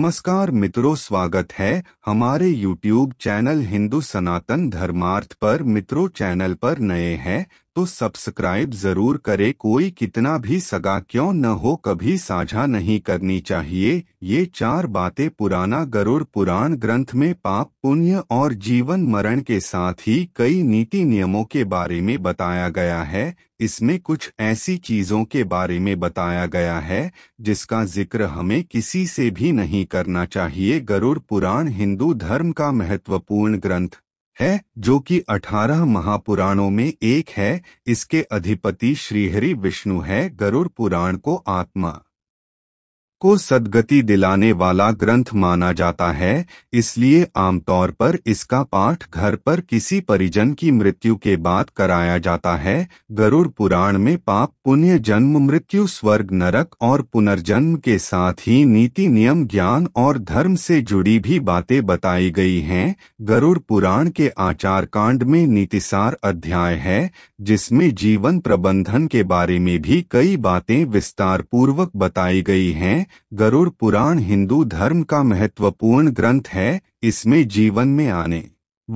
नमस्कार मित्रों स्वागत है हमारे YouTube चैनल हिंदू सनातन धर्मार्थ पर मित्रों चैनल पर नए हैं तो सब्सक्राइब जरूर करें कोई कितना भी सगा क्यों न हो कभी साझा नहीं करनी चाहिए ये चार बातें पुराना गरुड़ पुराण ग्रंथ में पाप पुण्य और जीवन मरण के साथ ही कई नीति नियमों के बारे में बताया गया है इसमें कुछ ऐसी चीजों के बारे में बताया गया है जिसका जिक्र हमें किसी से भी नहीं करना चाहिए गरुड़ पुराण हिंदू धर्म का महत्वपूर्ण ग्रंथ है जो कि अठारह महापुराणों में एक है इसके अधिपति श्रीहरि विष्णु है गरुड़ पुराण को आत्मा को सदगति दिलाने वाला ग्रंथ माना जाता है इसलिए आमतौर पर इसका पाठ घर पर किसी परिजन की मृत्यु के बाद कराया जाता है गरुड़ पुराण में पाप पुण्य जन्म मृत्यु स्वर्ग नरक और पुनर्जन्म के साथ ही नीति नियम ज्ञान और धर्म से जुड़ी भी बातें बताई गई हैं गरुड़ पुराण के आचार कांड में नीतिसार अध्याय है जिसमे जीवन प्रबंधन के बारे में भी कई बातें विस्तार पूर्वक बताई गई है गरुड़ पुराण हिंदू धर्म का महत्वपूर्ण ग्रंथ है इसमें जीवन में आने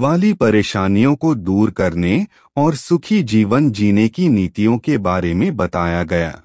वाली परेशानियों को दूर करने और सुखी जीवन जीने की नीतियों के बारे में बताया गया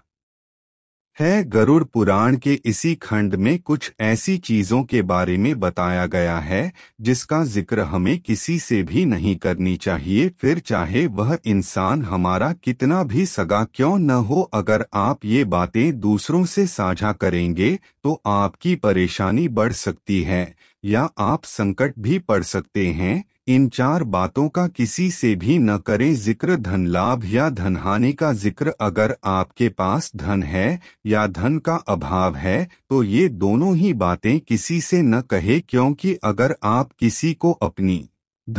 है गरुड़ पुराण के इसी खंड में कुछ ऐसी चीजों के बारे में बताया गया है जिसका जिक्र हमें किसी से भी नहीं करनी चाहिए फिर चाहे वह इंसान हमारा कितना भी सगा क्यों न हो अगर आप ये बातें दूसरों से साझा करेंगे तो आपकी परेशानी बढ़ सकती है या आप संकट भी पड़ सकते हैं इन चार बातों का किसी से भी न करें जिक्र धन लाभ या धन हानि का जिक्र अगर आपके पास धन है या धन का अभाव है तो ये दोनों ही बातें किसी से न कहे क्योंकि अगर आप किसी को अपनी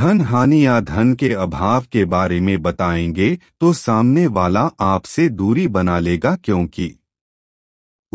धन हानि या धन के अभाव के बारे में बताएंगे तो सामने वाला आपसे दूरी बना लेगा क्योंकि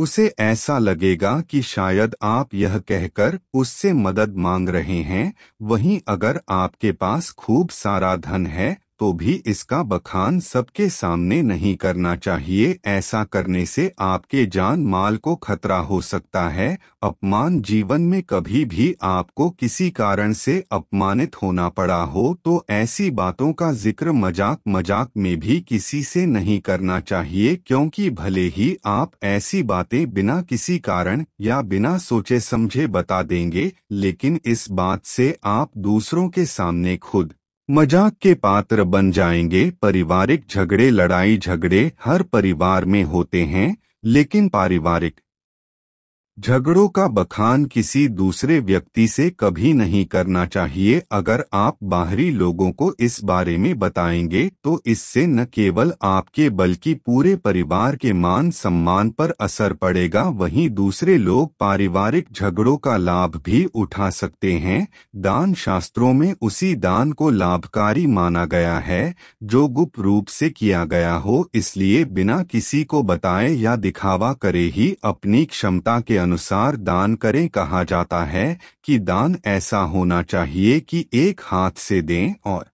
उसे ऐसा लगेगा कि शायद आप यह कहकर उससे मदद मांग रहे हैं वहीं अगर आपके पास खूब सारा धन है तो भी इसका बखान सबके सामने नहीं करना चाहिए ऐसा करने से आपके जान माल को खतरा हो सकता है अपमान जीवन में कभी भी आपको किसी कारण से अपमानित होना पड़ा हो तो ऐसी बातों का जिक्र मजाक मजाक में भी किसी से नहीं करना चाहिए क्योंकि भले ही आप ऐसी बातें बिना किसी कारण या बिना सोचे समझे बता देंगे लेकिन इस बात से आप दूसरों के सामने खुद मजाक के पात्र बन जाएंगे पारिवारिक झगड़े लड़ाई झगड़े हर परिवार में होते हैं लेकिन पारिवारिक झगड़ों का बखान किसी दूसरे व्यक्ति से कभी नहीं करना चाहिए अगर आप बाहरी लोगों को इस बारे में बताएंगे तो इससे न केवल आपके बल्कि पूरे परिवार के मान सम्मान पर असर पड़ेगा वहीं दूसरे लोग पारिवारिक झगड़ों का लाभ भी उठा सकते हैं दान शास्त्रों में उसी दान को लाभकारी माना गया है जो गुप्त रूप से किया गया हो इसलिए बिना किसी को बताए या दिखावा करे ही अपनी क्षमता के अनुसार दान करें कहा जाता है कि दान ऐसा होना चाहिए कि एक हाथ से दें और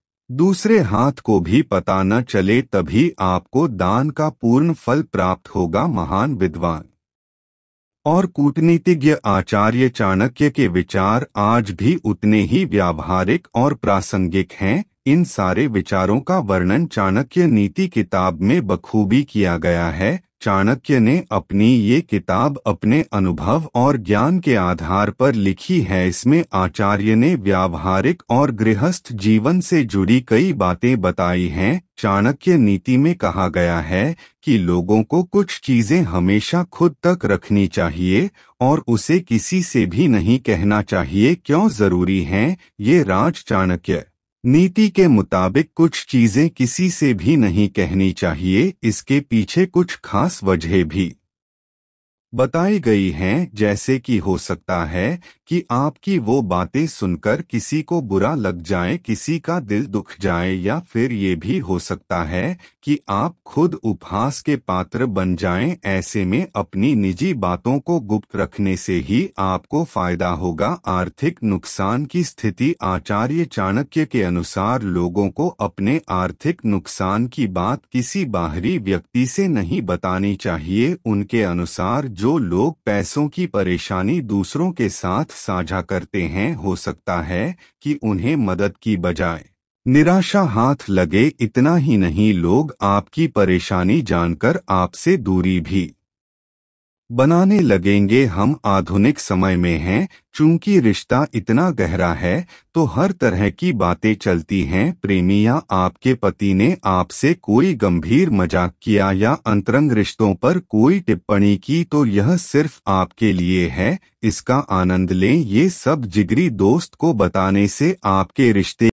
दूसरे हाथ को भी पता न चले तभी आपको दान का पूर्ण फल प्राप्त होगा महान विद्वान और कूटनीतिज्ञ आचार्य चाणक्य के विचार आज भी उतने ही व्यावहारिक और प्रासंगिक हैं इन सारे विचारों का वर्णन चाणक्य नीति किताब में बखूबी किया गया है चाणक्य ने अपनी ये किताब अपने अनुभव और ज्ञान के आधार पर लिखी है इसमें आचार्य ने व्यावहारिक और गृहस्थ जीवन से जुड़ी कई बातें बताई हैं चाणक्य नीति में कहा गया है कि लोगों को कुछ चीजें हमेशा खुद तक रखनी चाहिए और उसे किसी से भी नहीं कहना चाहिए क्यों जरूरी है ये राज चाणक्य नीति के मुताबिक कुछ चीजें किसी से भी नहीं कहनी चाहिए इसके पीछे कुछ खास वजह भी बताई गई हैं जैसे कि हो सकता है कि आपकी वो बातें सुनकर किसी को बुरा लग जाए किसी का दिल दुख जाए या फिर ये भी हो सकता है कि आप खुद उपहास के पात्र बन जाएं ऐसे में अपनी निजी बातों को गुप्त रखने से ही आपको फायदा होगा आर्थिक नुकसान की स्थिति आचार्य चाणक्य के अनुसार लोगों को अपने आर्थिक नुकसान की बात किसी बाहरी व्यक्ति से नहीं बतानी चाहिए उनके अनुसार जो लोग पैसों की परेशानी दूसरों के साथ साझा करते हैं हो सकता है कि उन्हें मदद की बजाय निराशा हाथ लगे इतना ही नहीं लोग आपकी परेशानी जानकर आपसे दूरी भी बनाने लगेंगे हम आधुनिक समय में हैं चूंकि रिश्ता इतना गहरा है तो हर तरह की बातें चलती हैं प्रेमी या आपके पति ने आपसे कोई गंभीर मजाक किया या अंतरंग रिश्तों पर कोई टिप्पणी की तो यह सिर्फ आपके लिए है इसका आनंद लें ये सब जिगरी दोस्त को बताने से आपके रिश्ते